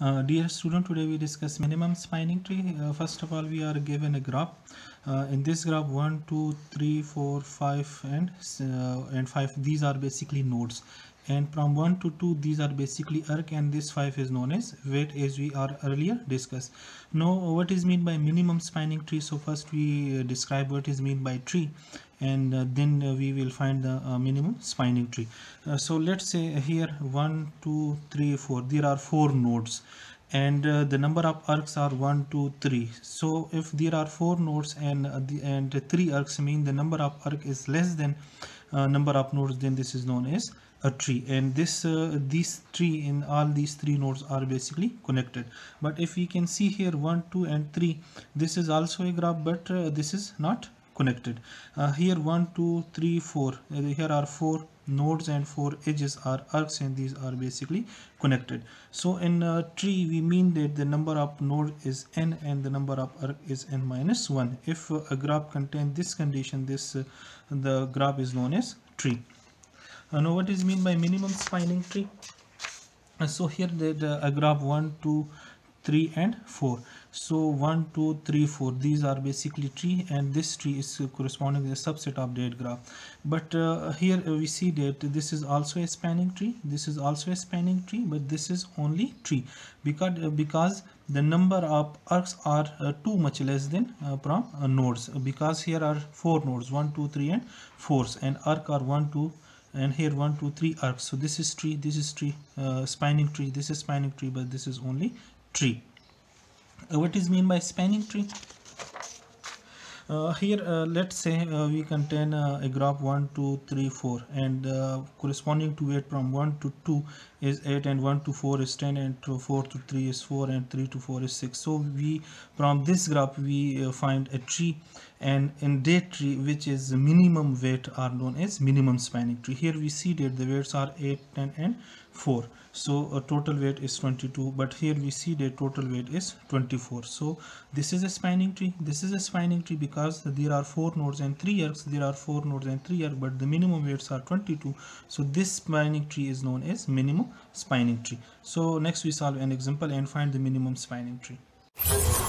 Uh, dear student, today we discuss minimum spanning tree. Uh, first of all, we are given a graph uh, in this graph 1 2 3 4 5 and uh, and 5 these are basically nodes and from 1 to 2 these are basically arc and this 5 is known as weight as we are earlier discussed now what is mean by minimum spanning tree so first we uh, describe what is mean by tree and uh, then uh, we will find the uh, minimum spanning tree uh, so let's say here 1 2 3 4 there are four nodes and uh, the number of arcs are 1 2 3 so if there are four nodes and uh, the, and three arcs mean the number of arc is less than uh, number of nodes then this is known as a tree and this uh, these tree in all these three nodes are basically connected but if we can see here 1 2 and 3 this is also a graph but uh, this is not connected uh, here one two three four uh, here are four nodes and four edges are arcs and these are basically connected so in a uh, tree we mean that the number of node is n and the number of arc is n minus 1 if uh, a graph contain this condition this uh, the graph is known as tree uh, now what is mean by minimum spanning tree uh, so here the, the a graph 1 2 3 and 4 so 1 2 3 4 these are basically tree and this tree is corresponding to a subset of date graph but uh, here we see that this is also a spanning tree this is also a spanning tree but this is only tree because uh, because the number of arcs are uh, too much less than uh, from uh, nodes because here are four nodes 1 2 3 and 4 and arc are 1 2 and here one two three arcs so this is tree this is tree uh, spanning tree this is spanning tree but this is only tree uh, what is mean by spanning tree uh, here uh, let's say uh, we contain uh, a graph 1 2 3 4 and uh, corresponding to it from 1 to 2 is 8 and 1 to 4 is 10 and 4 to 3 is 4 and 3 to 4 is 6 so we from this graph we uh, find a tree and in date tree which is the minimum weight are known as minimum spanning tree here we see that the weights are 8 10 and 4 so a total weight is 22 but here we see that total weight is 24 so this is a spanning tree this is a spanning tree because there are four nodes and three arcs there are four nodes and three arcs but the minimum weights are 22 so this spanning tree is known as minimum spanning tree so next we solve an example and find the minimum spanning tree